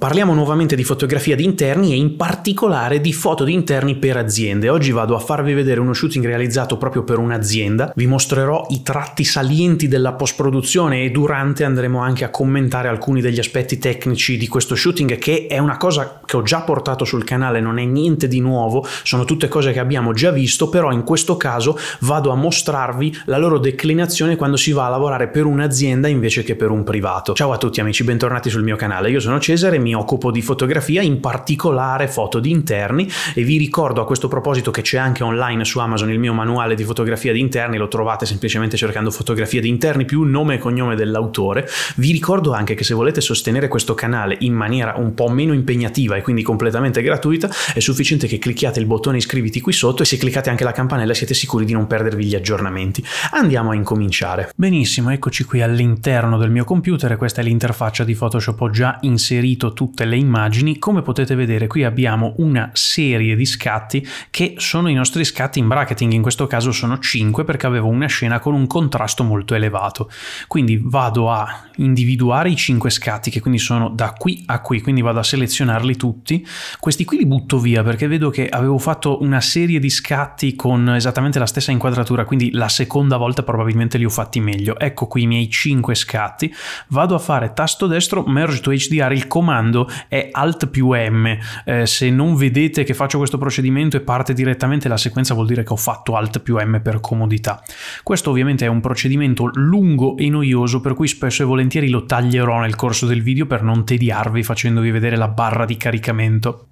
Parliamo nuovamente di fotografia di interni e in particolare di foto di interni per aziende. Oggi vado a farvi vedere uno shooting realizzato proprio per un'azienda, vi mostrerò i tratti salienti della post-produzione e durante andremo anche a commentare alcuni degli aspetti tecnici di questo shooting che è una cosa che ho già portato sul canale, non è niente di nuovo, sono tutte cose che abbiamo già visto, però in questo caso vado a mostrarvi la loro declinazione quando si va a lavorare per un'azienda invece che per un privato. Ciao a tutti amici, bentornati sul mio canale, io sono Cesare, mi mi occupo di fotografia, in particolare foto di interni e vi ricordo a questo proposito che c'è anche online su Amazon il mio manuale di fotografia di interni, lo trovate semplicemente cercando fotografia di interni più nome e cognome dell'autore. Vi ricordo anche che se volete sostenere questo canale in maniera un po' meno impegnativa e quindi completamente gratuita, è sufficiente che clicchiate il bottone iscriviti qui sotto e se cliccate anche la campanella siete sicuri di non perdervi gli aggiornamenti. Andiamo a incominciare. Benissimo, eccoci qui all'interno del mio computer, questa è l'interfaccia di Photoshop, ho già inserito tutte le immagini. Come potete vedere qui abbiamo una serie di scatti che sono i nostri scatti in bracketing, in questo caso sono 5 perché avevo una scena con un contrasto molto elevato. Quindi vado a individuare i 5 scatti che quindi sono da qui a qui, quindi vado a selezionarli tutti. Questi qui li butto via perché vedo che avevo fatto una serie di scatti con esattamente la stessa inquadratura, quindi la seconda volta probabilmente li ho fatti meglio. Ecco qui i miei 5 scatti, vado a fare tasto destro merge to HDR il comando comando è Alt più M. Eh, se non vedete che faccio questo procedimento e parte direttamente la sequenza vuol dire che ho fatto Alt più M per comodità. Questo ovviamente è un procedimento lungo e noioso per cui spesso e volentieri lo taglierò nel corso del video per non tediarvi facendovi vedere la barra di caricamento.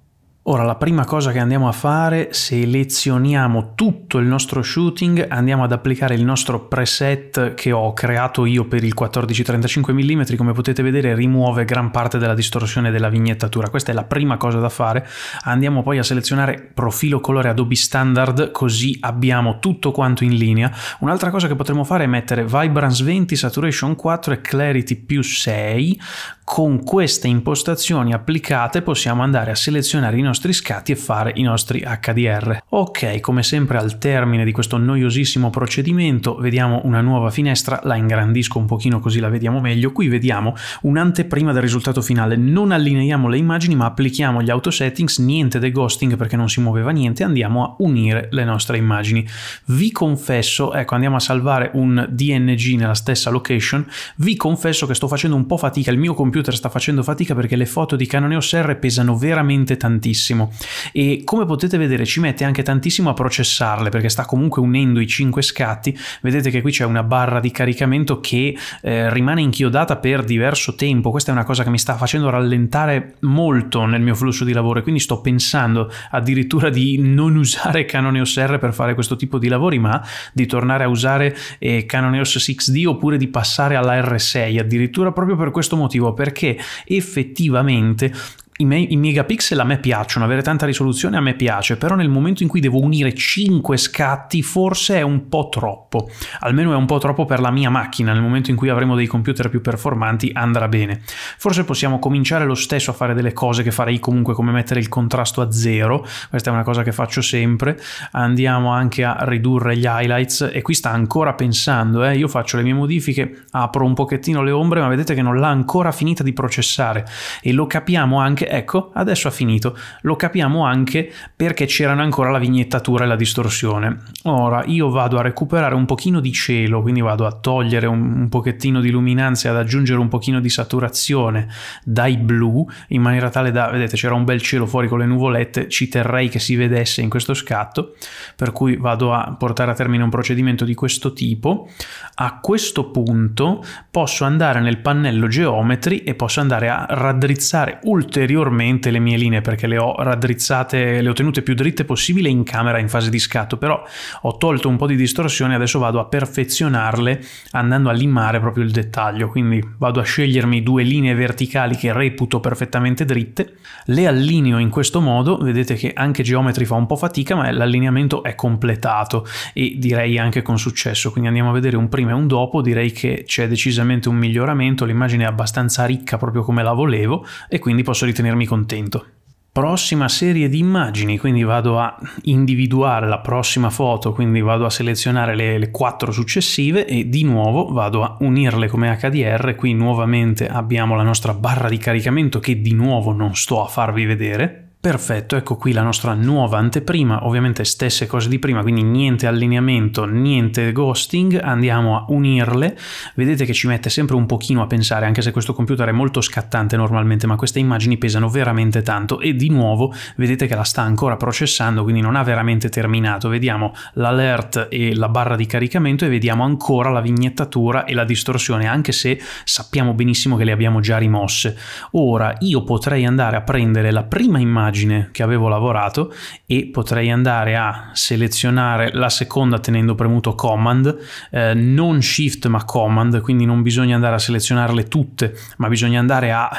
Ora la prima cosa che andiamo a fare, selezioniamo tutto il nostro shooting, andiamo ad applicare il nostro preset che ho creato io per il 14-35 mm, come potete vedere rimuove gran parte della distorsione della vignettatura, questa è la prima cosa da fare, andiamo poi a selezionare profilo colore Adobe Standard così abbiamo tutto quanto in linea, un'altra cosa che potremmo fare è mettere Vibrance 20, Saturation 4 e Clarity più 6, con queste impostazioni applicate possiamo andare a selezionare i nostri nostri scatti e fare i nostri HDR. Ok, come sempre al termine di questo noiosissimo procedimento vediamo una nuova finestra, la ingrandisco un pochino così la vediamo meglio, qui vediamo un'anteprima del risultato finale, non allineiamo le immagini ma applichiamo gli auto settings, niente de ghosting perché non si muoveva niente, andiamo a unire le nostre immagini. Vi confesso, ecco andiamo a salvare un DNG nella stessa location, vi confesso che sto facendo un po' fatica, il mio computer sta facendo fatica perché le foto di Canoneo R pesano veramente tantissimo tantissimo e come potete vedere ci mette anche tantissimo a processarle perché sta comunque unendo i 5 scatti, vedete che qui c'è una barra di caricamento che eh, rimane inchiodata per diverso tempo, questa è una cosa che mi sta facendo rallentare molto nel mio flusso di lavoro e quindi sto pensando addirittura di non usare Canon EOS R per fare questo tipo di lavori ma di tornare a usare eh, Canon EOS 6D oppure di passare alla R6 addirittura proprio per questo motivo perché effettivamente i, me- i, megapixel a me piacciono, avere tanta risoluzione a me piace, però nel momento in cui devo unire 5 scatti forse è un po' troppo, almeno è un po' troppo per la mia macchina, nel momento in cui avremo dei computer più performanti andrà bene. Forse possiamo cominciare lo stesso a fare delle cose che farei comunque come mettere il contrasto a zero, questa è una cosa che faccio sempre, andiamo anche a ridurre gli highlights e qui sta ancora pensando, eh? io faccio le mie modifiche, apro un pochettino le ombre ma vedete che non l'ha ancora finita di processare e lo capiamo anche ecco, adesso ha finito. Lo capiamo anche perché c'erano ancora la vignettatura e la distorsione. Ora io vado a recuperare un pochino di cielo, quindi vado a togliere un, un pochettino di luminanza e ad aggiungere un pochino di saturazione dai blu, in maniera tale da, vedete, c'era un bel cielo fuori con le nuvolette, ci terrei che si vedesse in questo scatto, per cui vado a portare a termine un procedimento di questo tipo. A questo punto posso andare nel pannello geometri e posso andare a raddrizzare ulteriormente ulteriormente le mie linee perché le ho raddrizzate, le ho tenute più dritte possibile in camera in fase di scatto, però ho tolto un po' di distorsione e adesso vado a perfezionarle andando a limare proprio il dettaglio, quindi vado a scegliermi due linee verticali che reputo perfettamente dritte, le allineo in questo modo, vedete che anche geometri fa un po' fatica ma l'allineamento è completato e direi anche con successo, quindi andiamo a vedere un prima e un dopo, direi che c'è decisamente un miglioramento, l'immagine è abbastanza ricca proprio come la volevo e quindi posso ritenere tenermi contento. Prossima serie di immagini, quindi vado a individuare la prossima foto, quindi vado a selezionare le, le quattro successive e di nuovo vado a unirle come HDR, qui nuovamente abbiamo la nostra barra di caricamento che di nuovo non sto a farvi vedere, Perfetto, ecco qui la nostra nuova anteprima, ovviamente stesse cose di prima, quindi niente allineamento, niente ghosting, andiamo a unirle, vedete che ci mette sempre un pochino a pensare, anche se questo computer è molto scattante normalmente, ma queste immagini pesano veramente tanto e di nuovo vedete che la sta ancora processando, quindi non ha veramente terminato, vediamo l'alert e la barra di caricamento e vediamo ancora la vignettatura e la distorsione, anche se sappiamo benissimo che le abbiamo già rimosse. Ora io potrei andare a prendere la prima immagine immagine che avevo lavorato e potrei andare a selezionare la seconda tenendo premuto Command, eh, non Shift ma Command, quindi non bisogna andare a selezionarle tutte, ma bisogna andare a...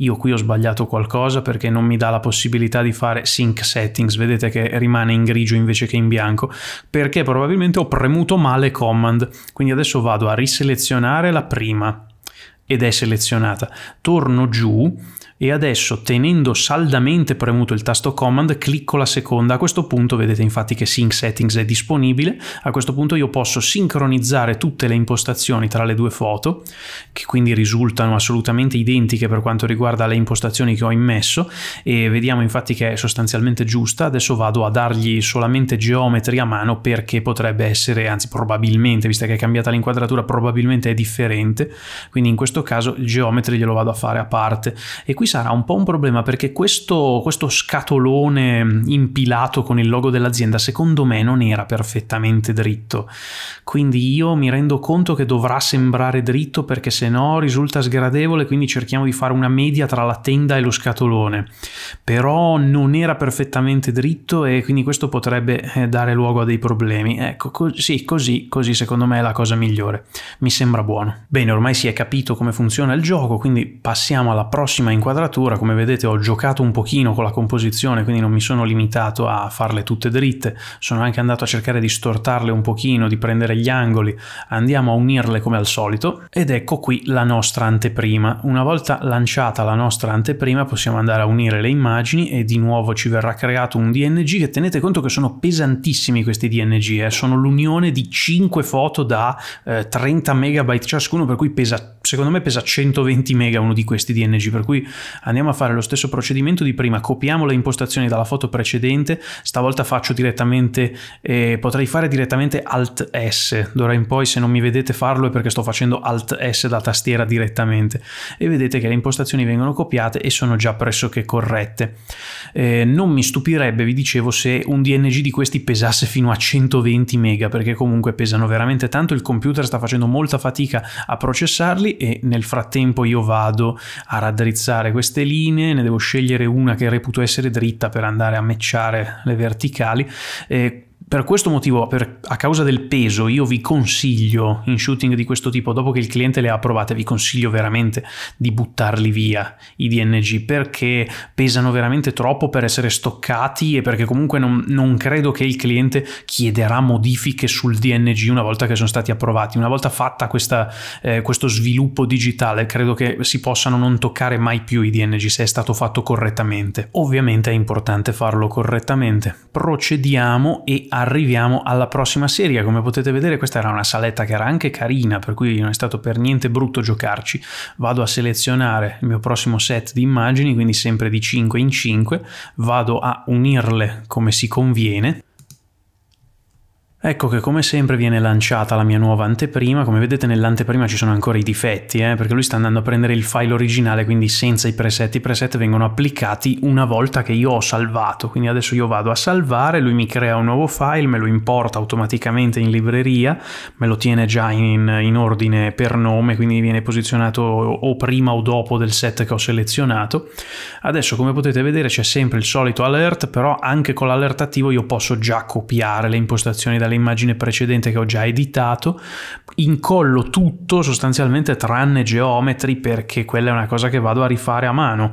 Io qui ho sbagliato qualcosa perché non mi dà la possibilità di fare Sync Settings, vedete che rimane in grigio invece che in bianco, perché probabilmente ho premuto male Command, quindi adesso vado a riselezionare la prima ed è selezionata. Torno giù e adesso tenendo saldamente premuto il tasto Command clicco la seconda. A questo punto vedete infatti che Sync Settings è disponibile, a questo punto io posso sincronizzare tutte le impostazioni tra le due foto, che quindi risultano assolutamente identiche per quanto riguarda le impostazioni che ho immesso e vediamo infatti che è sostanzialmente giusta. Adesso vado a dargli solamente geometri a mano perché potrebbe essere, anzi probabilmente, vista che è cambiata l'inquadratura, probabilmente è differente, quindi in questo caso il geometri glielo vado a fare a parte. E qui qui sarà un po' un problema perché questo, questo scatolone impilato con il logo dell'azienda secondo me non era perfettamente dritto. Quindi io mi rendo conto che dovrà sembrare dritto perché se no risulta sgradevole, quindi cerchiamo di fare una media tra la tenda e lo scatolone. Però non era perfettamente dritto e quindi questo potrebbe eh, dare luogo a dei problemi. Ecco, sì, così, così secondo me è la cosa migliore. Mi sembra buono. Bene, ormai si è capito come funziona il gioco, quindi passiamo alla prossima inquadratura inquadratura, come vedete ho giocato un pochino con la composizione, quindi non mi sono limitato a farle tutte dritte, sono anche andato a cercare di stortarle un pochino, di prendere gli angoli, andiamo a unirle come al solito ed ecco qui la nostra anteprima. Una volta lanciata la nostra anteprima possiamo andare a unire le immagini e di nuovo ci verrà creato un DNG che tenete conto che sono pesantissimi questi DNG, eh? sono l'unione di 5 foto da eh, 30 megabyte ciascuno per cui pesa secondo me pesa 120 mega uno di questi DNG, per cui andiamo a fare lo stesso procedimento di prima, copiamo le impostazioni dalla foto precedente, stavolta faccio direttamente, eh, potrei fare direttamente Alt S, d'ora in poi se non mi vedete farlo è perché sto facendo Alt S da tastiera direttamente e vedete che le impostazioni vengono copiate e sono già pressoché corrette. Eh, non mi stupirebbe, vi dicevo, se un DNG di questi pesasse fino a 120 mega, perché comunque pesano veramente tanto, il computer sta facendo molta fatica a processarli e nel frattempo io vado a raddrizzare queste linee, ne devo scegliere una che reputo essere dritta per andare a mecciare le verticali. Eh, per questo motivo, per, a causa del peso, io vi consiglio in shooting di questo tipo, dopo che il cliente le ha provate, vi consiglio veramente di buttarli via i DNG perché pesano veramente troppo per essere stoccati e perché comunque non, non credo che il cliente chiederà modifiche sul DNG una volta che sono stati approvati. Una volta fatta questa, eh, questo sviluppo digitale, credo che si possano non toccare mai più i DNG se è stato fatto correttamente. Ovviamente è importante farlo correttamente. Procediamo e arriviamo alla prossima serie. Come potete vedere questa era una saletta che era anche carina, per cui non è stato per niente brutto giocarci. Vado a selezionare il mio prossimo set di immagini, quindi sempre di 5 in 5, vado a unirle come si conviene Ecco che come sempre viene lanciata la mia nuova anteprima, come vedete nell'anteprima ci sono ancora i difetti, eh, perché lui sta andando a prendere il file originale, quindi senza i preset, i preset vengono applicati una volta che io ho salvato, quindi adesso io vado a salvare, lui mi crea un nuovo file, me lo importa automaticamente in libreria, me lo tiene già in, in ordine per nome, quindi viene posizionato o prima o dopo del set che ho selezionato. Adesso come potete vedere c'è sempre il solito alert, però anche con l'alert attivo io posso già copiare le impostazioni dalle immagine precedente che ho già editato, incollo tutto sostanzialmente tranne geometri perché quella è una cosa che vado a rifare a mano.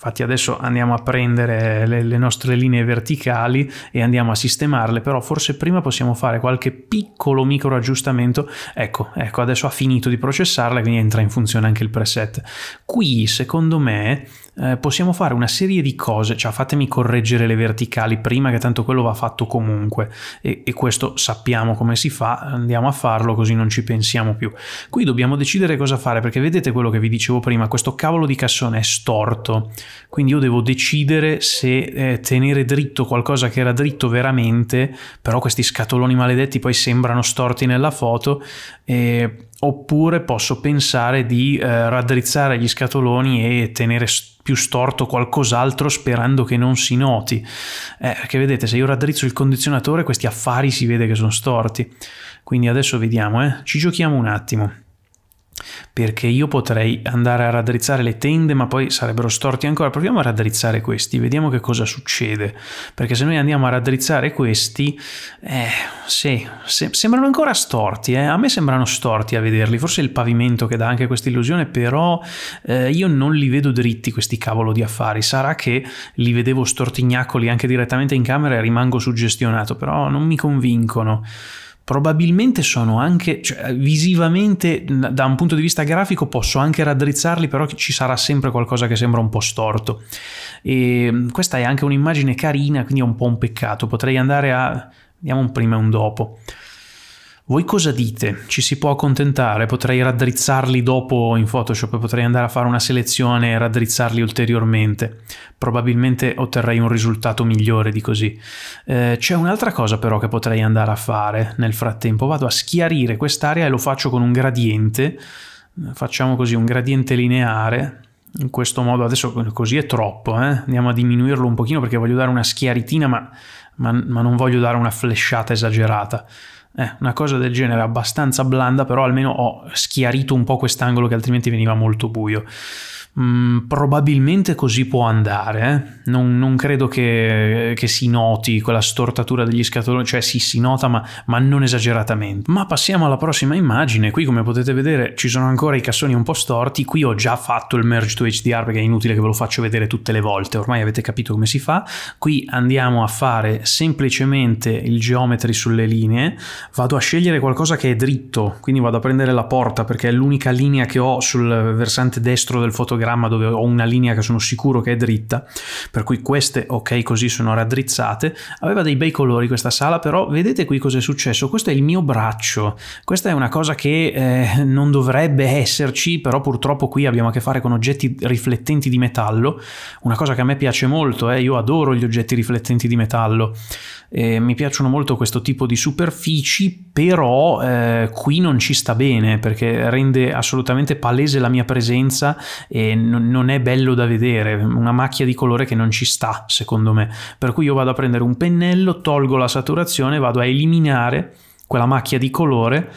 Infatti adesso andiamo a prendere le, le nostre linee verticali e andiamo a sistemarle, però forse prima possiamo fare qualche piccolo micro aggiustamento. Ecco, ecco, adesso ha finito di processarla, quindi entra in funzione anche il preset. Qui, secondo me, eh, possiamo fare una serie di cose, cioè fatemi correggere le verticali prima che tanto quello va fatto comunque e, e, questo sappiamo come si fa, andiamo a farlo così non ci pensiamo più. Qui dobbiamo decidere cosa fare perché vedete quello che vi dicevo prima, questo cavolo di cassone è storto, quindi io devo decidere se eh, tenere dritto qualcosa che era dritto veramente, però questi scatoloni maledetti poi sembrano storti nella foto, eh, oppure posso pensare di eh, raddrizzare gli scatoloni e tenere più storto qualcos'altro sperando che non si noti. Eh, perché vedete, se io raddrizzo il condizionatore questi affari si vede che sono storti. Quindi adesso vediamo, eh. ci giochiamo un attimo perché io potrei andare a raddrizzare le tende ma poi sarebbero storti ancora. Proviamo a raddrizzare questi, vediamo che cosa succede, perché se noi andiamo a raddrizzare questi, eh, sì, se, sembrano ancora storti, eh. a me sembrano storti a vederli, forse il pavimento che dà anche questa illusione, però eh, io non li vedo dritti questi cavolo di affari, sarà che li vedevo stortignacoli anche direttamente in camera e rimango suggestionato, però non mi convincono probabilmente sono anche cioè, visivamente da un punto di vista grafico posso anche raddrizzarli però ci sarà sempre qualcosa che sembra un po' storto e ehm, questa è anche un'immagine carina quindi è un po' un peccato potrei andare a vediamo un prima e un dopo voi cosa dite? Ci si può accontentare? Potrei raddrizzarli dopo in Photoshop, potrei andare a fare una selezione e raddrizzarli ulteriormente. Probabilmente otterrei un risultato migliore di così. Eh, c'è un'altra cosa però che potrei andare a fare nel frattempo. Vado a schiarire quest'area e lo faccio con un gradiente. Facciamo così, un gradiente lineare in questo modo adesso così è troppo eh? andiamo a diminuirlo un pochino perché voglio dare una schiaritina ma, ma, ma non voglio dare una flesciata esagerata eh, una cosa del genere, abbastanza blanda, però almeno ho schiarito un po' quest'angolo che altrimenti veniva molto buio. Mm, probabilmente così può andare. Eh? Non, non, credo che, che, si noti quella stortatura degli scatoloni, cioè sì, si nota, ma, ma, non esageratamente. Ma passiamo alla prossima immagine. Qui, come potete vedere, ci sono ancora i cassoni un po' storti. Qui ho già fatto il merge to HDR perché è inutile che ve lo faccio vedere tutte le volte. Ormai avete capito come si fa. Qui andiamo a fare semplicemente il geometry sulle linee. Vado a scegliere qualcosa che è dritto, quindi vado a prendere la porta perché è l'unica linea che ho sul versante destro del fotogramma diagramma dove ho una linea che sono sicuro che è dritta, per cui queste ok così sono raddrizzate, aveva dei bei colori questa sala, però vedete qui cosa è successo, questo è il mio braccio, questa è una cosa che eh, non dovrebbe esserci, però purtroppo qui abbiamo a che fare con oggetti riflettenti di metallo, una cosa che a me piace molto, eh, io adoro gli oggetti riflettenti di metallo, eh, mi piacciono molto questo tipo di superfici, però eh, qui non ci sta bene perché rende assolutamente palese la mia presenza e non, non è bello da vedere, una macchia di colore che non ci sta secondo me, per cui io vado a prendere un pennello, tolgo la saturazione, vado a eliminare quella macchia di colore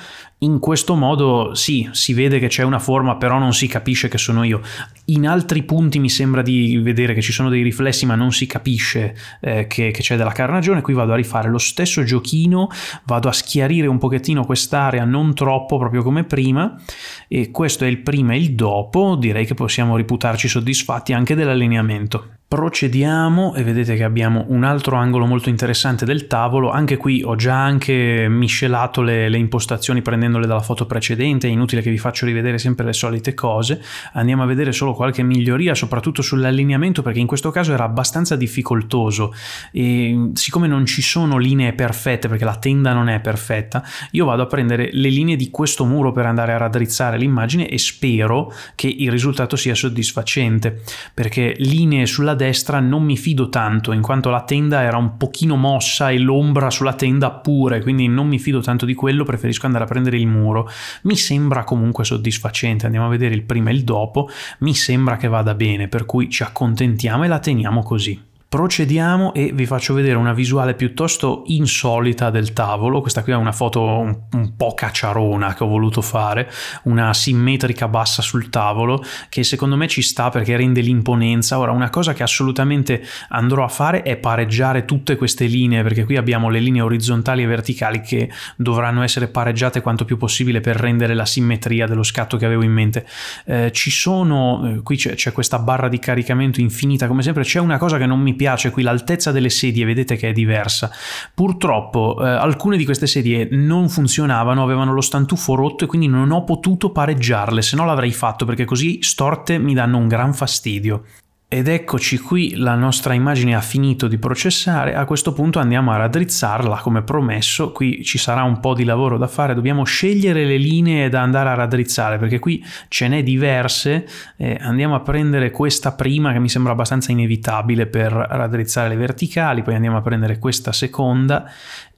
in questo modo sì, si vede che c'è una forma, però non si capisce che sono io. In altri punti mi sembra di vedere che ci sono dei riflessi, ma non si capisce eh, che, che c'è della carnagione. Qui vado a rifare lo stesso giochino, vado a schiarire un pochettino quest'area, non troppo, proprio come prima. E questo è il prima e il dopo. Direi che possiamo riputarci soddisfatti anche dell'allineamento. Procediamo e vedete che abbiamo un altro angolo molto interessante del tavolo, anche qui ho già anche miscelato le, le, impostazioni prendendole dalla foto precedente, è inutile che vi faccio rivedere sempre le solite cose, andiamo a vedere solo qualche miglioria soprattutto sull'allineamento perché in questo caso era abbastanza difficoltoso e siccome non ci sono linee perfette perché la tenda non è perfetta, io vado a prendere le linee di questo muro per andare a raddrizzare l'immagine e spero che il risultato sia soddisfacente perché linee sulla destra non mi fido tanto, in quanto la tenda era un pochino mossa e l'ombra sulla tenda pure, quindi non mi fido tanto di quello, preferisco andare a prendere il muro. Mi sembra comunque soddisfacente, andiamo a vedere il prima e il dopo, mi sembra che vada bene, per cui ci accontentiamo e la teniamo così. Procediamo e vi faccio vedere una visuale piuttosto insolita del tavolo, questa qui è una foto un, un po' cacciarona che ho voluto fare, una simmetrica bassa sul tavolo che secondo me ci sta perché rende l'imponenza. Ora una cosa che assolutamente andrò a fare è pareggiare tutte queste linee perché qui abbiamo le linee orizzontali e verticali che dovranno essere pareggiate quanto più possibile per rendere la simmetria dello scatto che avevo in mente. Eh, ci sono, eh, qui c'è questa barra di caricamento infinita come sempre, c'è una cosa che non mi piace qui l'altezza delle sedie, vedete che è diversa. Purtroppo eh, alcune di queste sedie non funzionavano, avevano lo stantuffo rotto e quindi non ho potuto pareggiarle, se no l'avrei fatto perché così storte mi danno un gran fastidio. Ed eccoci qui, la nostra immagine ha finito di processare, a questo punto andiamo a raddrizzarla come promesso, qui ci sarà un po' di lavoro da fare, dobbiamo scegliere le linee da andare a raddrizzare perché qui ce n'è diverse, eh, andiamo a prendere questa prima che mi sembra abbastanza inevitabile per raddrizzare le verticali, poi andiamo a prendere questa seconda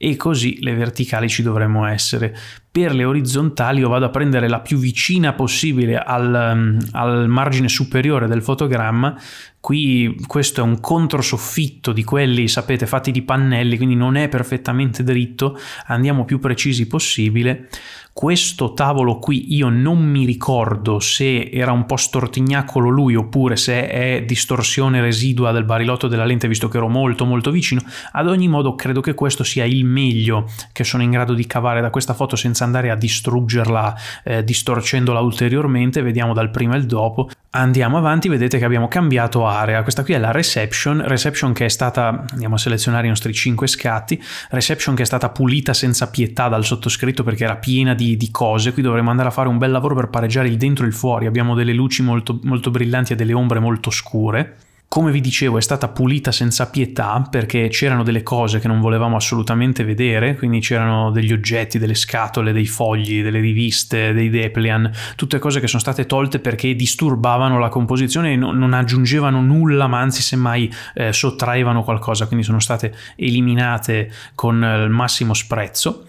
e così le verticali ci dovremmo essere. Per le orizzontali io vado a prendere la più vicina possibile al, mm, al margine superiore del fotogramma Qui questo è un controsoffitto di quelli, sapete, fatti di pannelli, quindi non è perfettamente dritto, andiamo più precisi possibile. Questo tavolo qui io non mi ricordo se era un po' stortignacolo lui oppure se è distorsione residua del barilotto della lente visto che ero molto molto vicino, ad ogni modo credo che questo sia il meglio che sono in grado di cavare da questa foto senza andare a distruggerla eh, distorcendola ulteriormente, vediamo dal prima e il dopo. Andiamo avanti, vedete che abbiamo cambiato area. Questa qui è la reception, reception che è stata, andiamo a selezionare i nostri 5 scatti, reception che è stata pulita senza pietà dal sottoscritto perché era piena di, di cose. Qui dovremmo andare a fare un bel lavoro per pareggiare il dentro e il fuori. Abbiamo delle luci molto, molto brillanti e delle ombre molto scure. Come vi dicevo è stata pulita senza pietà perché c'erano delle cose che non volevamo assolutamente vedere, quindi c'erano degli oggetti, delle scatole, dei fogli, delle riviste, dei Deplian, tutte cose che sono state tolte perché disturbavano la composizione e non, aggiungevano nulla, ma anzi semmai eh, sottraevano qualcosa, quindi sono state eliminate con il massimo sprezzo.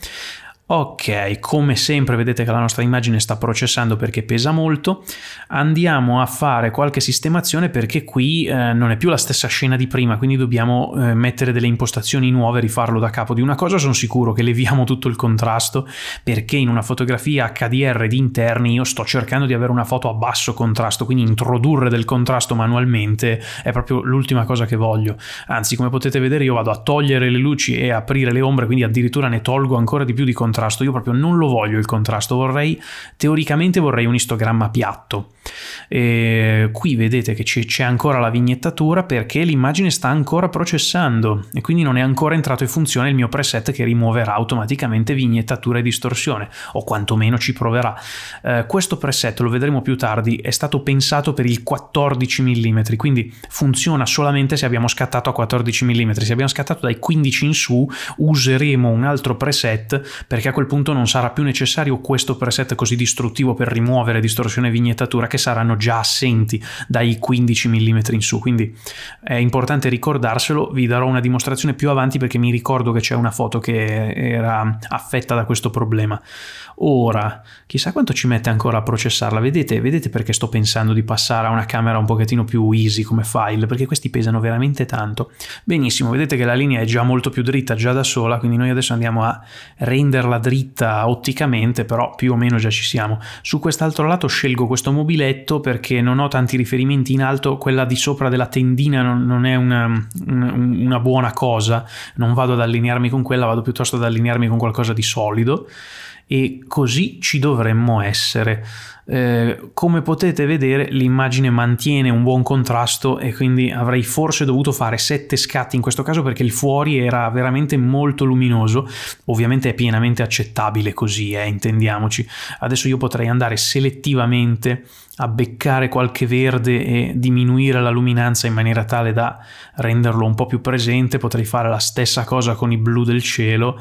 Ok, come sempre vedete che la nostra immagine sta processando perché pesa molto, andiamo a fare qualche sistemazione perché qui eh, non è più la stessa scena di prima, quindi dobbiamo eh, mettere delle impostazioni nuove, rifarlo da capo. Di una cosa sono sicuro che leviamo tutto il contrasto perché in una fotografia HDR di interni io sto cercando di avere una foto a basso contrasto, quindi introdurre del contrasto manualmente è proprio l'ultima cosa che voglio. Anzi, come potete vedere io vado a togliere le luci e aprire le ombre, quindi addirittura ne tolgo ancora di più di contrasto contrasto, io proprio non lo voglio il contrasto, vorrei, teoricamente vorrei un istogramma piatto, e qui vedete che c'è ancora la vignettatura perché l'immagine sta ancora processando e quindi non è ancora entrato in funzione il mio preset che rimuoverà automaticamente vignettatura e distorsione o quantomeno ci proverà. Eh, questo preset lo vedremo più tardi, è stato pensato per il 14 mm, quindi funziona solamente se abbiamo scattato a 14 mm, se abbiamo scattato dai 15 in su useremo un altro preset perché a quel punto non sarà più necessario questo preset così distruttivo per rimuovere distorsione e vignettatura che saranno già assenti dai 15 mm in su, quindi è importante ricordarselo, vi darò una dimostrazione più avanti perché mi ricordo che c'è una foto che era affetta da questo problema. Ora, chissà quanto ci mette ancora a processarla, vedete, vedete perché sto pensando di passare a una camera un pochettino più easy come file, perché questi pesano veramente tanto. Benissimo, vedete che la linea è già molto più dritta già da sola, quindi noi adesso andiamo a renderla dritta otticamente, però più o meno già ci siamo. Su quest'altro lato scelgo questo mobile letto perché non ho tanti riferimenti in alto, quella di sopra della tendina non, non è una, una, una buona cosa, non vado ad allinearmi con quella, vado piuttosto ad allinearmi con qualcosa di solido e così ci dovremmo essere. Eh, come potete vedere l'immagine mantiene un buon contrasto e quindi avrei forse dovuto fare sette scatti in questo caso perché il fuori era veramente molto luminoso ovviamente è pienamente accettabile così eh, intendiamoci adesso io potrei andare selettivamente a beccare qualche verde e diminuire la luminanza in maniera tale da renderlo un po' più presente potrei fare la stessa cosa con i blu del cielo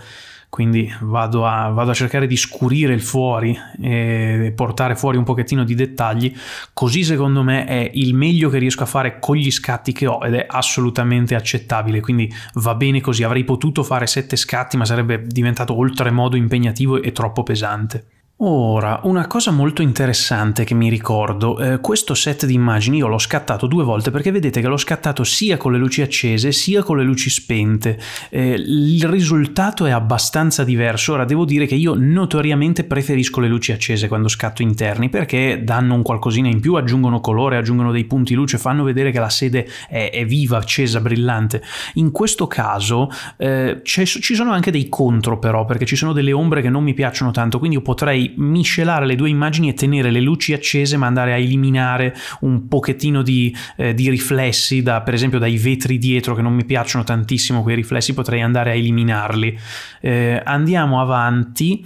quindi vado a, vado a, cercare di scurire il fuori e portare fuori un pochettino di dettagli, così secondo me è il meglio che riesco a fare con gli scatti che ho ed è assolutamente accettabile, quindi va bene così, avrei potuto fare sette scatti ma sarebbe diventato oltremodo impegnativo e troppo pesante. Ora, una cosa molto interessante che mi ricordo, eh, questo set di immagini io l'ho scattato due volte perché vedete che l'ho scattato sia con le luci accese sia con le luci spente, eh, il risultato è abbastanza diverso, ora devo dire che io notoriamente preferisco le luci accese quando scatto interni perché danno un qualcosina in più, aggiungono colore, aggiungono dei punti luce, fanno vedere che la sede è, è viva, accesa, brillante. In questo caso eh, ci sono anche dei contro però perché ci sono delle ombre che non mi piacciono tanto, quindi io potrei magari miscelare le due immagini e tenere le luci accese ma andare a eliminare un pochettino di, eh, di riflessi da, per esempio dai vetri dietro che non mi piacciono tantissimo quei riflessi potrei andare a eliminarli eh, andiamo avanti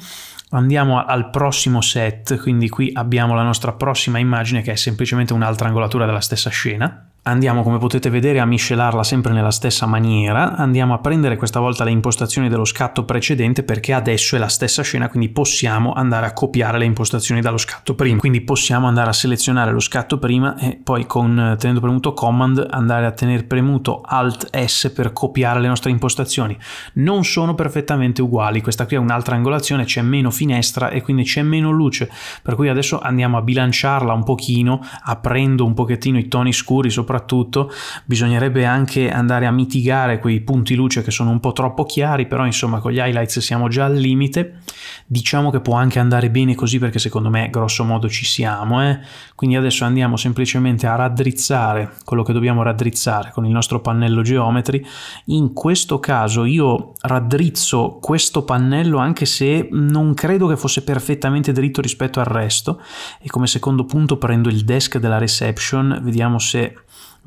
Andiamo al prossimo set, quindi qui abbiamo la nostra prossima immagine che è semplicemente un'altra angolatura della stessa scena. Andiamo come potete vedere a miscelarla sempre nella stessa maniera, andiamo a prendere questa volta le impostazioni dello scatto precedente perché adesso è la stessa scena quindi possiamo andare a copiare le impostazioni dallo scatto prima, quindi possiamo andare a selezionare lo scatto prima e poi con, tenendo premuto command andare a tenere premuto alt S per copiare le nostre impostazioni. Non sono perfettamente uguali, questa qui è un'altra angolazione, c'è meno finestra e quindi c'è meno luce, per cui adesso andiamo a bilanciarla un pochino aprendo un pochettino i toni scuri sopra soprattutto bisognerebbe anche andare a mitigare quei punti luce che sono un po' troppo chiari, però insomma con gli highlights siamo già al limite. Diciamo che può anche andare bene così perché secondo me grosso modo ci siamo, eh? quindi adesso andiamo semplicemente a raddrizzare quello che dobbiamo raddrizzare con il nostro pannello geometri. In questo caso io raddrizzo questo pannello anche se non credo che fosse perfettamente dritto rispetto al resto e come secondo punto prendo il desk della reception, vediamo se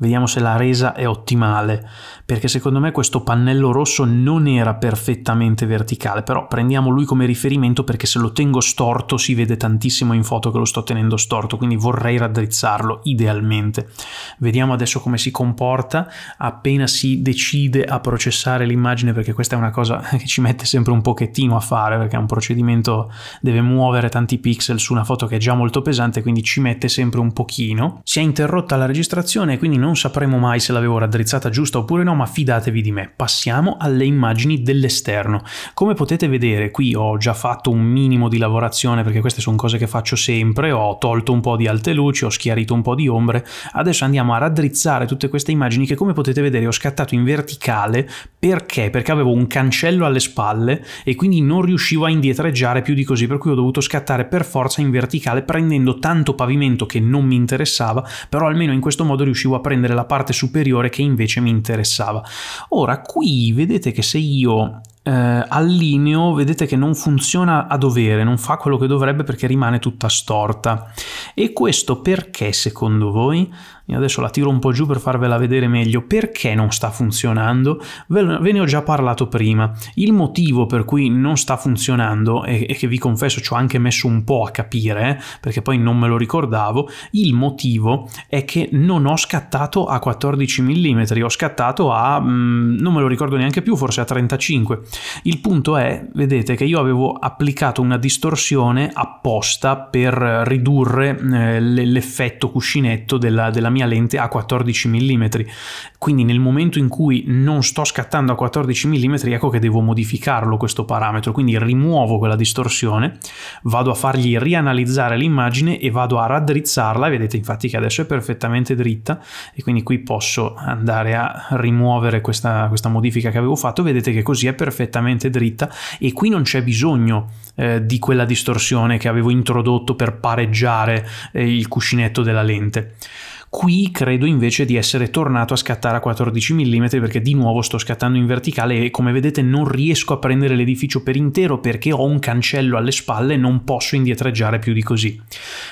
Vediamo se la resa è ottimale, perché secondo me questo pannello rosso non era perfettamente verticale, però prendiamo lui come riferimento perché se lo tengo storto si vede tantissimo in foto che lo sto tenendo storto, quindi vorrei raddrizzarlo idealmente. Vediamo adesso come si comporta appena si decide a processare l'immagine, perché questa è una cosa che ci mette sempre un pochettino a fare, perché è un procedimento, deve muovere tanti pixel su una foto che è già molto pesante, quindi ci mette sempre un pochino. Si è interrotta la registrazione, e quindi non non sapremo mai se l'avevo raddrizzata giusta oppure no, ma fidatevi di me. Passiamo alle immagini dell'esterno. Come potete vedere, qui ho già fatto un minimo di lavorazione perché queste sono cose che faccio sempre, ho tolto un po' di alte luci, ho schiarito un po' di ombre. Adesso andiamo a raddrizzare tutte queste immagini che come potete vedere ho scattato in verticale perché? Perché avevo un cancello alle spalle e quindi non riuscivo a indietreggiare più di così, per cui ho dovuto scattare per forza in verticale prendendo tanto pavimento che non mi interessava, però almeno in questo modo riuscivo a prendere prendere la parte superiore che invece mi interessava. Ora qui vedete che se io eh, allineo vedete che non funziona a dovere, non fa quello che dovrebbe perché rimane tutta storta. E questo perché secondo voi? Io adesso la tiro un po' giù per farvela vedere meglio. Perché non sta funzionando? Ve ne ho già parlato prima. Il motivo per cui non sta funzionando, e che vi confesso ci ho anche messo un po' a capire, eh, perché poi non me lo ricordavo, il motivo è che non ho scattato a 14 mm, ho scattato a... Mh, mm, non me lo ricordo neanche più, forse a 35 il punto è, vedete, che io avevo applicato una distorsione apposta per ridurre eh, l'effetto cuscinetto della, della mia lente a 14 mm. Quindi nel momento in cui non sto scattando a 14 mm, ecco che devo modificarlo questo parametro. Quindi rimuovo quella distorsione, vado a fargli rianalizzare l'immagine e vado a raddrizzarla. Vedete infatti che adesso è perfettamente dritta e quindi qui posso andare a rimuovere questa, questa modifica che avevo fatto. Vedete che così è perfettamente perfettamente dritta e qui non c'è bisogno eh, di quella distorsione che avevo introdotto per pareggiare eh, il cuscinetto della lente. Qui credo invece di essere tornato a scattare a 14 mm perché di nuovo sto scattando in verticale e come vedete non riesco a prendere l'edificio per intero perché ho un cancello alle spalle e non posso indietreggiare più di così.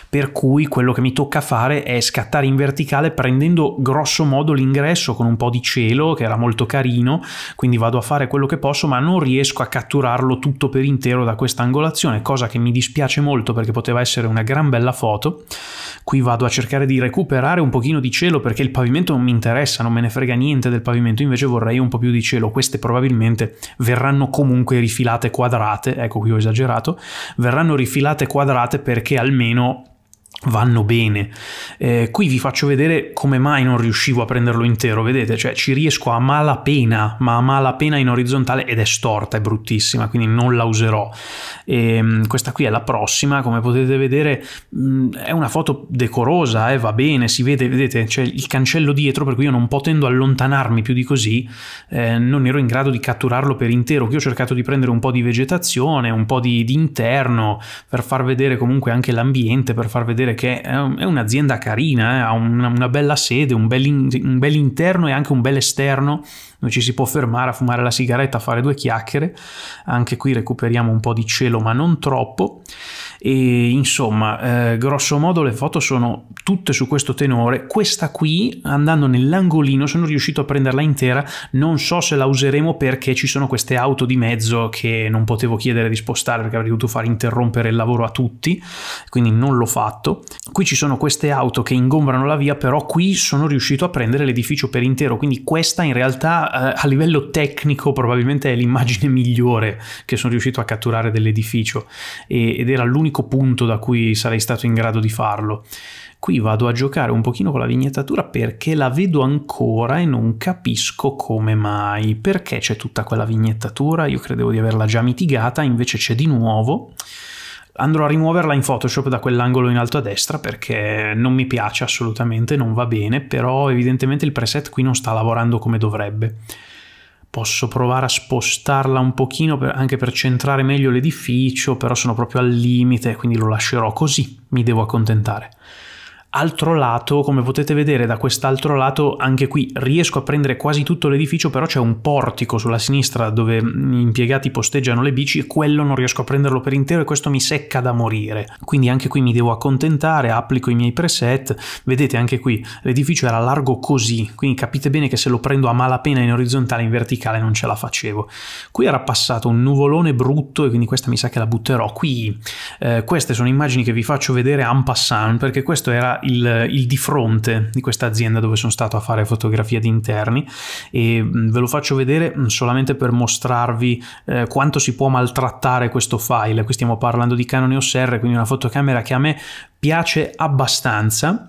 Per cui quello che mi tocca fare è scattare in verticale prendendo grosso modo l'ingresso con un po' di cielo che era molto carino, quindi vado a fare quello che posso ma non riesco a catturarlo tutto per intero da questa angolazione, cosa che mi dispiace molto perché poteva essere una gran bella foto. Qui vado a cercare di recuperare un un pochino di cielo perché il pavimento non mi interessa, non me ne frega niente del pavimento, invece vorrei un po' più di cielo. Queste probabilmente verranno comunque rifilate quadrate, ecco qui ho esagerato, verranno rifilate quadrate perché almeno vanno bene. Eh, qui vi faccio vedere come mai non riuscivo a prenderlo intero, vedete? Cioè ci riesco a malapena, ma a malapena in orizzontale ed è storta, è bruttissima, quindi non la userò. E, ehm, questa qui è la prossima, come potete vedere mh, mm, è una foto decorosa, eh, va bene, si vede, vedete? C'è il cancello dietro per cui io non potendo allontanarmi più di così eh, non ero in grado di catturarlo per intero, qui ho cercato di prendere un po' di vegetazione, un po' di, di interno per far vedere comunque anche l'ambiente, per far vedere dire che è, un'azienda carina, eh? ha una, una, bella sede, un bel, in, un bel, interno e anche un bel esterno, dove ci si può fermare a fumare la sigaretta, a fare due chiacchiere, anche qui recuperiamo un po' di cielo ma non troppo e insomma eh, grosso modo le foto sono tutte su questo tenore questa qui andando nell'angolino sono riuscito a prenderla intera non so se la useremo perché ci sono queste auto di mezzo che non potevo chiedere di spostare perché avrei dovuto far interrompere il lavoro a tutti quindi non l'ho fatto qui ci sono queste auto che ingombrano la via però qui sono riuscito a prendere l'edificio per intero quindi questa in realtà eh, a livello tecnico probabilmente è l'immagine migliore che sono riuscito a catturare dell'edificio ed era l'unico l'unico punto da cui sarei stato in grado di farlo. Qui vado a giocare un pochino con la vignettatura perché la vedo ancora e non capisco come mai. Perché c'è tutta quella vignettatura? Io credevo di averla già mitigata, invece c'è di nuovo andrò a rimuoverla in Photoshop da quell'angolo in alto a destra perché non mi piace assolutamente, non va bene, però evidentemente il preset qui non sta lavorando come dovrebbe posso provare a spostarla un pochino per, anche per centrare meglio l'edificio, però sono proprio al limite, quindi lo lascerò così, mi devo accontentare. Altro lato, come potete vedere da quest'altro lato, anche qui riesco a prendere quasi tutto l'edificio, però c'è un portico sulla sinistra dove gli impiegati posteggiano le bici e quello non riesco a prenderlo per intero e questo mi secca da morire. Quindi anche qui mi devo accontentare, applico i miei preset, vedete anche qui l'edificio era largo così, quindi capite bene che se lo prendo a malapena in orizzontale, in verticale non ce la facevo. Qui era passato un nuvolone brutto e quindi questa mi sa che la butterò. Qui eh, queste sono immagini che vi faccio vedere en passant perché questo era il, il di fronte di questa azienda dove sono stato a fare fotografia di interni e ve lo faccio vedere solamente per mostrarvi eh, quanto si può maltrattare questo file. Qui stiamo parlando di Canon EOS R, quindi una fotocamera che a me piace abbastanza,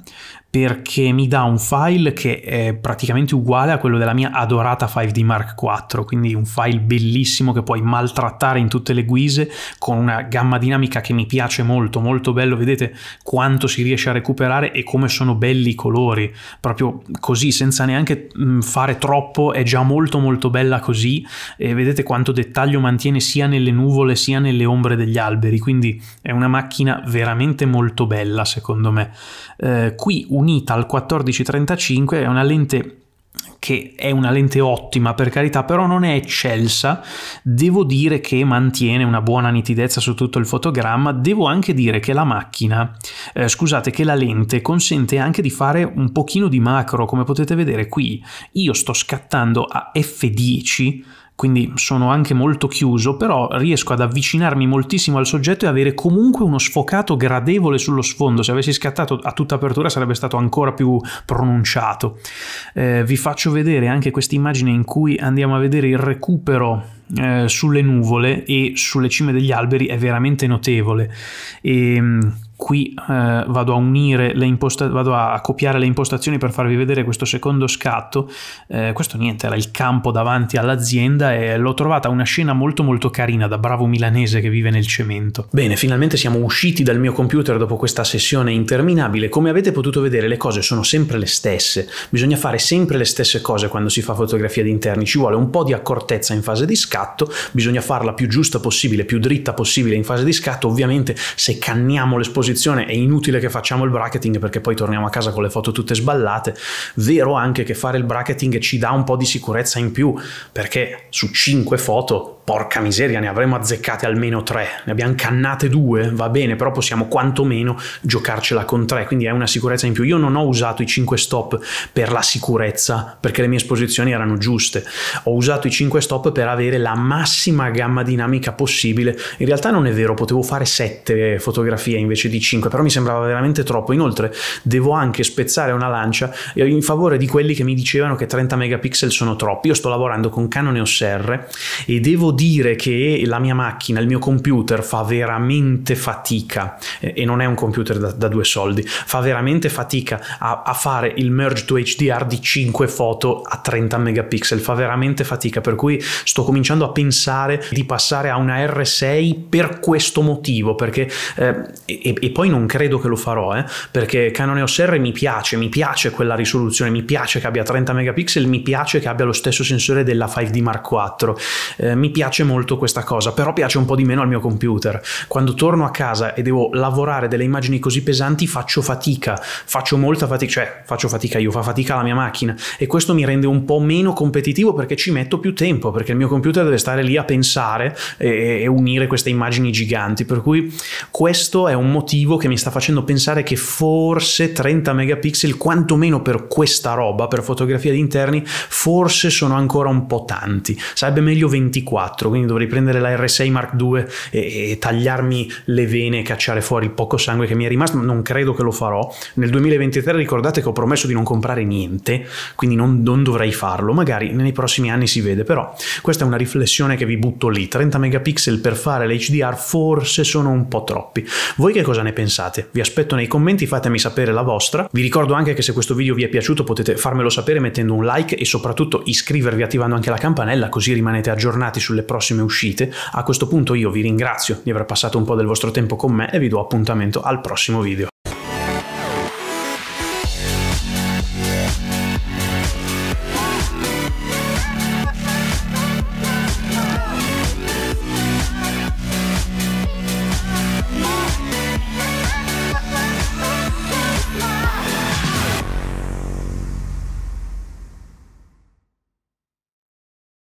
perché mi dà un file che è praticamente uguale a quello della mia adorata 5D Mark IV, quindi un file bellissimo che puoi maltrattare in tutte le guise con una gamma dinamica che mi piace molto, molto bello, vedete quanto si riesce a recuperare e come sono belli i colori, proprio così senza neanche mm, fare troppo, è già molto molto bella così e vedete quanto dettaglio mantiene sia nelle nuvole sia nelle ombre degli alberi, quindi è una macchina veramente molto bella secondo me. Eh, qui unita al 1435 è una lente che è una lente ottima per carità, però non è eccelsa, devo dire che mantiene una buona nitidezza su tutto il fotogramma, devo anche dire che la macchina, eh, scusate, che la lente consente anche di fare un pochino di macro, come potete vedere qui, io sto scattando a f10 quindi sono anche molto chiuso, però riesco ad avvicinarmi moltissimo al soggetto e avere comunque uno sfocato gradevole sullo sfondo. Se avessi scattato a tutta apertura sarebbe stato ancora più pronunciato. Eh, vi faccio vedere anche questa immagine in cui andiamo a vedere il recupero eh, sulle nuvole e sulle cime degli alberi, è veramente notevole. E, ehm, qui eh, vado a unire le impostazioni, vado a copiare le impostazioni per farvi vedere questo secondo scatto, eh, questo niente, era il campo davanti all'azienda e l'ho trovata una scena molto molto carina da bravo milanese che vive nel cemento. Bene, finalmente siamo usciti dal mio computer dopo questa sessione interminabile, come avete potuto vedere le cose sono sempre le stesse, bisogna fare sempre le stesse cose quando si fa fotografia di interni, ci vuole un po' di accortezza in fase di scatto, bisogna farla più giusta possibile, più dritta possibile in fase di scatto, ovviamente se canniamo l'esposizione esposizione è inutile che facciamo il bracketing perché poi torniamo a casa con le foto tutte sballate, vero anche che fare il bracketing ci dà un po' di sicurezza in più perché su 5 foto porca miseria, ne avremmo azzeccate almeno tre, ne abbiamo cannate due, va bene, però possiamo quantomeno giocarcela con tre, quindi è una sicurezza in più. Io non ho usato i 5 stop per la sicurezza, perché le mie esposizioni erano giuste, ho usato i 5 stop per avere la massima gamma dinamica possibile. In realtà non è vero, potevo fare 7 fotografie invece di 5, però mi sembrava veramente troppo. Inoltre devo anche spezzare una lancia in favore di quelli che mi dicevano che 30 megapixel sono troppi. Io sto lavorando con Canon EOS R e devo dire che la mia macchina, il mio computer fa veramente fatica eh, e non è un computer da, da due soldi, fa veramente fatica a, a fare il merge to HDR di 5 foto a 30 megapixel, fa veramente fatica, per cui sto cominciando a pensare di passare a una R6 per questo motivo, perché eh, e, e poi non credo che lo farò, eh, perché Canon EOS R mi piace, mi piace quella risoluzione, mi piace che abbia 30 megapixel, mi piace che abbia lo stesso sensore della 5D Mark IV, eh, mi piace molto questa cosa, però piace un po' di meno al mio computer. Quando torno a casa e devo lavorare delle immagini così pesanti faccio fatica, faccio molta fatica, cioè faccio fatica io, fa fatica la mia macchina e questo mi rende un po' meno competitivo perché ci metto più tempo, perché il mio computer deve stare lì a pensare e, e unire queste immagini giganti, per cui questo è un motivo motivo che mi sta facendo pensare che forse 30 megapixel, quantomeno per questa roba, per fotografia di interni, forse sono ancora un po' tanti. Sarebbe meglio 24, quindi dovrei prendere la R6 Mark II e, e tagliarmi le vene e cacciare fuori il poco sangue che mi è rimasto. Non credo che lo farò. Nel 2023 ricordate che ho promesso di non comprare niente, quindi non, non dovrei farlo. Magari nei prossimi anni si vede, però questa è una riflessione che vi butto lì. 30 megapixel per fare l'HDR forse sono un po' troppi. Voi che cosa ne ne pensate. Vi aspetto nei commenti, fatemi sapere la vostra. Vi ricordo anche che se questo video vi è piaciuto potete farmelo sapere mettendo un like e soprattutto iscrivervi attivando anche la campanella così rimanete aggiornati sulle prossime uscite. A questo punto io vi ringrazio di aver passato un po' del vostro tempo con me e vi do appuntamento al prossimo video.